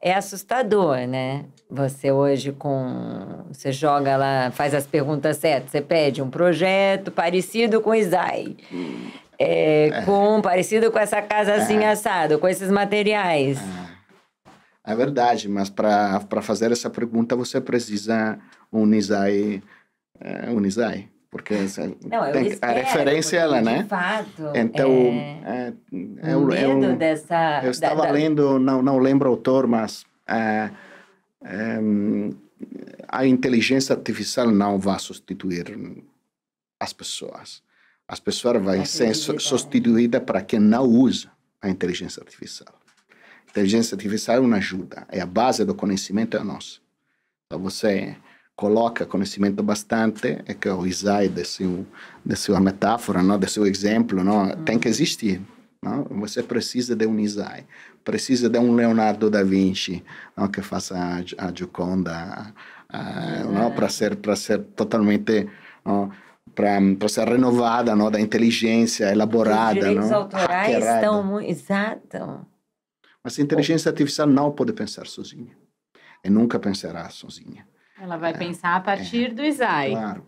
é assustador, né? Você hoje com. Você joga lá, faz as perguntas certas, você pede um projeto parecido com o Isai. É, é. com, parecido com essa casa assim é. assado, com esses materiais. É, é verdade, mas para fazer essa pergunta você precisa um Isai. Um Isai porque assim, não, tem, a referência é ela, né? Fato, então, é, é, é, é eu, eu, dessa, eu estava da, lendo, não, não lembro o autor, mas é, é, a inteligência artificial não vai substituir as pessoas. As pessoas vão ser é. substituídas para quem não usa a inteligência artificial. A inteligência artificial é uma ajuda, é a base do conhecimento é nossa. Então, você coloca conhecimento bastante, é que o Isai da seu, de sua metáfora, não, de seu exemplo, não, uhum. tem que existir. Não? Você precisa de um Isai, precisa de um Leonardo da Vinci, não, que faça a, a Gioconda, uhum. não, para ser para ser totalmente não, para ser renovada, não, da inteligência elaborada, Os direitos não? autorais estão muito... exato. Mas a inteligência artificial não pode pensar sozinha. E nunca pensará sozinha. Ela vai é, pensar a é, partir é, do Isai. Claro.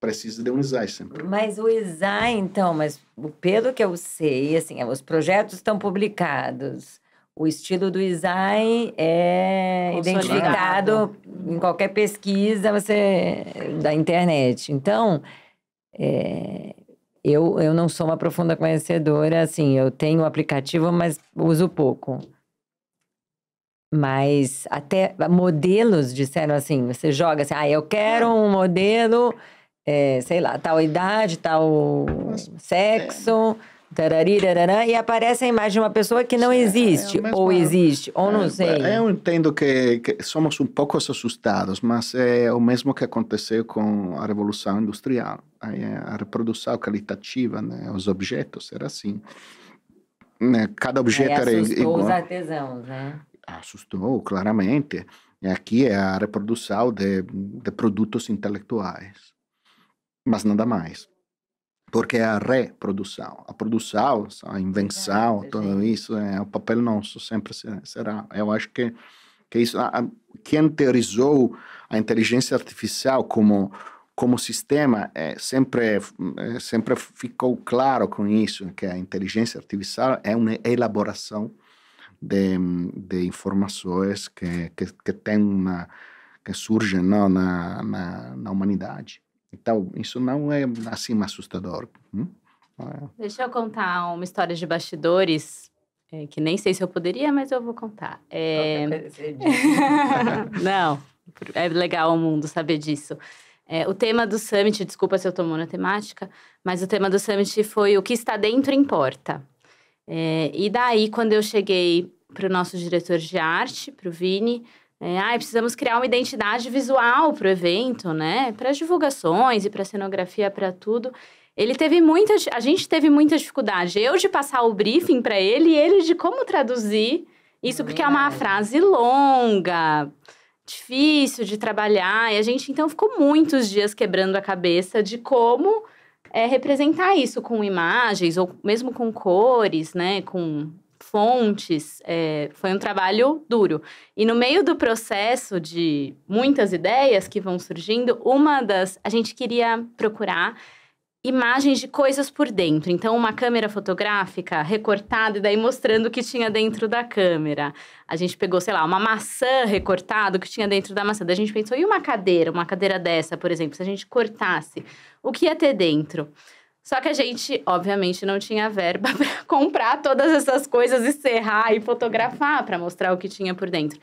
Precisa de um Isai sempre. Mas o Isai, então, mas pelo que eu sei, assim, é, os projetos estão publicados. O estilo do Isai é identificado em qualquer pesquisa você da internet. Então, é, eu, eu não sou uma profunda conhecedora, assim, eu tenho o aplicativo, mas uso pouco. Mas até modelos disseram assim: você joga assim, ah, eu quero um modelo, é, sei lá, tal idade, tal sexo. e aparece a imagem de uma pessoa que não Sim, é, é existe, é ou existe, ou é, não sei. É, eu entendo que, que, somos um pouco assustados, mas é o mesmo que aconteceu com a Revolução Industrial. A, a reprodução qualitativa, né, os objetos, era assim. Né, cada objeto era igual. os artesãos, né? assustou claramente. E aqui é a reprodução de, de produtos intelectuais, mas nada mais. Porque é a reprodução. A produção, a invenção, é tudo isso, é, o papel nosso sempre será. Eu acho que, que isso, a, quem teorizou a inteligência artificial como como sistema é, sempre é, sempre ficou claro com isso que a inteligência artificial é uma elaboração de, mm, de informações que, que, que tem uma que surgem não, né, na, na, na, humanidade. Então, isso não é assim assustador. Hum? É. Deixa eu contar uma história de bastidores é, que nem sei se eu poderia, mas eu vou contar. É... Não, é legal o mundo saber disso. É, o tema do summit, desculpa se eu estou temática mas o tema do summit foi o que está dentro importa. É, e daí, quando eu cheguei para o nosso diretor de arte, para o Vini, é, ah, precisamos criar uma identidade visual para o evento, né? Para as divulgações e para a cenografia, para tudo. Ele teve muita, a gente teve muita dificuldade. Eu de passar o briefing para ele e ele de como traduzir isso, porque é uma frase longa, difícil de trabalhar. E a gente então ficou muitos dias quebrando a cabeça de como é, representar isso com imagens ou mesmo com cores, né? Com fontes, é, foi um trabalho duro. E no meio do processo de muitas ideias que vão surgindo, uma das a gente queria procurar imagens de coisas por dentro. Então, uma câmera fotográfica recortada e daí mostrando o que tinha dentro da câmera. A gente pegou, sei lá, uma maçã recortada, o que tinha dentro da maçã. Daí a gente pensou, e uma cadeira, uma cadeira dessa, por exemplo, se a gente cortasse, o que ia ter dentro? Só que a gente, obviamente, não tinha verba para comprar todas essas coisas e serrar e fotografar para mostrar o que tinha por dentro.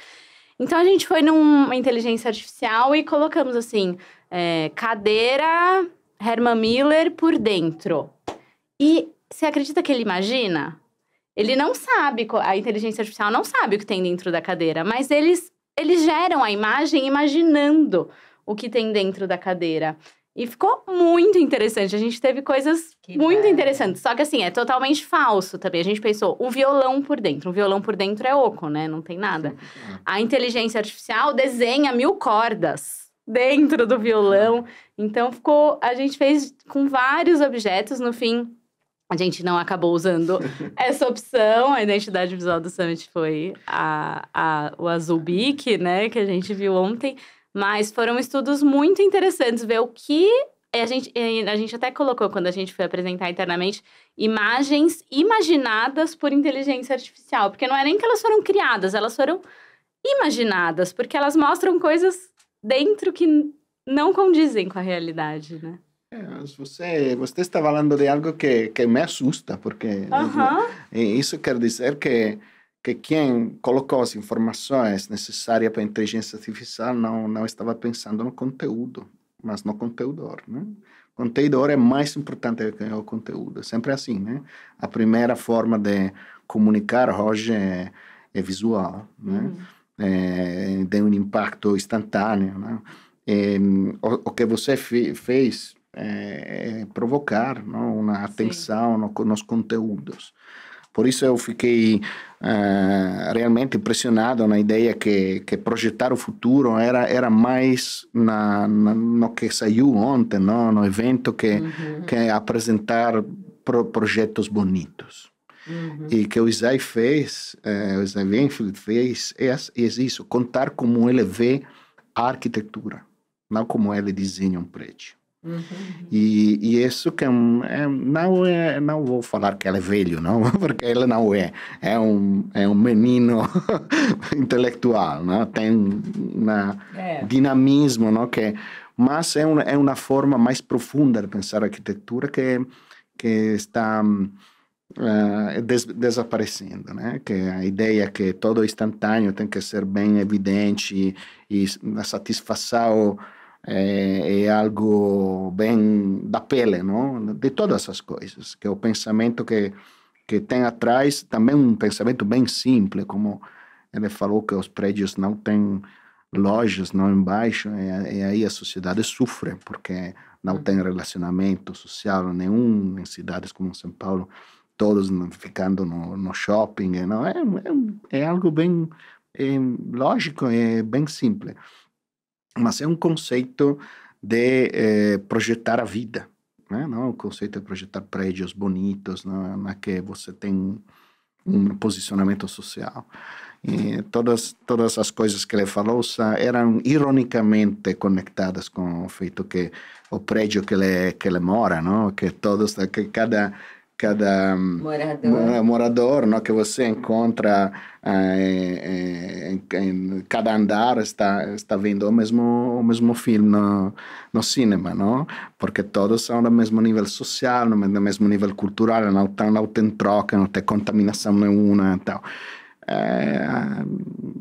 Então a gente foi numa inteligência artificial e colocamos assim: é, cadeira Herman Miller por dentro. E você acredita que ele imagina? Ele não sabe, a inteligência artificial não sabe o que tem dentro da cadeira, mas eles, eles geram a imagem imaginando o que tem dentro da cadeira. E ficou muito interessante. A gente teve coisas que muito bem. interessantes. Só que assim, é totalmente falso também. A gente pensou, um violão por dentro. Um violão por dentro é oco, né? Não tem nada. A inteligência artificial desenha mil cordas dentro do violão. Então ficou, a gente fez com vários objetos no fim. A gente não acabou usando essa opção. A identidade visual do Summit foi a, a, o azul bique, né? Que a gente viu ontem. Mas foram estudos muito interessantes ver o que a gente, a gente até colocou, quando a gente foi apresentar internamente, imagens imaginadas por inteligência artificial. Porque não é nem que elas foram criadas, elas foram imaginadas, porque elas mostram coisas dentro que não condizem com a realidade, né? É, você, você está falando de algo que, que me assusta, porque é, isso quer dizer que, que quem colocou as informações necessárias para a inteligência artificial não, não estava pensando no conteúdo, mas no conteúdor, né? O conteúdor é mais importante que o conteúdo, é sempre assim, né? A primeira forma de comunicar hoje é, é visual, né? Uhum é, tem um impacto instantâneo. Né? É, o, o, que você fe, fez é, provocar não, uma atenção no, nos conteúdos. Por isso eu fiquei uh, realmente impressionado na ideia que, que projetar o futuro era era mais na, na no que saiu ontem, não? no evento que, uhum. que apresentar pro, projetos bonitos. Uhum. E que o Isai fez, é, o Isai Winfield fez, é, é isso, contar como ele vê a arquitetura, não como ele desenha um prédio. Uhum. E, e, isso que é, é não é não vou falar que ele é velho não porque ele não é é um é um menino intelectual não tem um é. dinamismo não que é, mas é uma, é uma forma mais profunda de pensar a arquitetura que que está hum, ah, des desaparecendo, né? Que a ideia é que todo instantâneo tem que ser bem evidente e, e a satisfação é, é, algo bem da pele, não? De todas essas coisas, que é o pensamento que que tem atrás também um pensamento bem simples, como ele falou que os prédios não têm lojas não embaixo e, é, e, é aí a sociedade sofre porque não hum. tem relacionamento social nenhum em cidades como São Paulo todos ficando no, no shopping, eh, não é, é, é algo bem é lógico, é bem simples, mas é um conceito de é, projetar a vida, né? não o é conceito de projetar prédios bonitos, não, é, na que você tem um posicionamento social. E todas todas as coisas que ele falou eram ironicamente conectadas com o feito que o prédio que ele que ele mora, não? Que todos que cada cada morador, morador não, que você encontra ah, em, em, em, cada andar está está vendo o mesmo o mesmo filme no, no cinema não porque todos são do mesmo nível social no mesmo nível cultural não, não tem troca não tem contaminação nenhuma tal então é,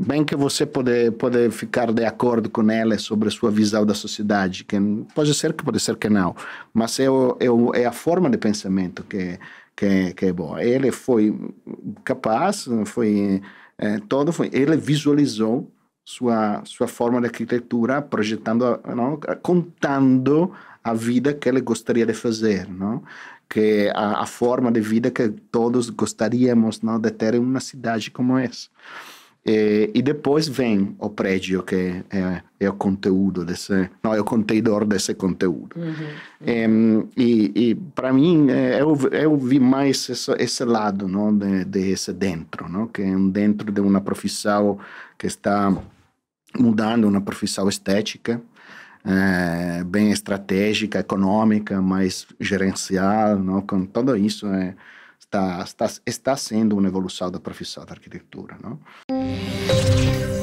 bem que você pode poder ficar de acordo com ela sobre a sua visão da sociedade que pode ser que pode ser que não mas é, é, é a forma de pensamento que que, que é boa ele foi capaz foi é, todo foi ele visualizou sua sua forma de arquitetura projetando não, contando a vida que ele gostaria de fazer, não? que a, a forma de vida que todos gostaríamos não, de ter em uma cidade como essa. E, e, depois vem o prédio, que é, é, o conteúdo desse. Não, é o conteúdo desse conteúdo. Uhum. uhum. e, e para mim, é, eu, eu vi mais esse, esse lado não, de, de esse dentro, não, que é um dentro de uma profissão que está mudando, uma profissão estética é, bem estratégica, econômica, mas gerencial, não? com tudo isso é, está, está, está sendo uma evolução da profissão da arquitetura. Não?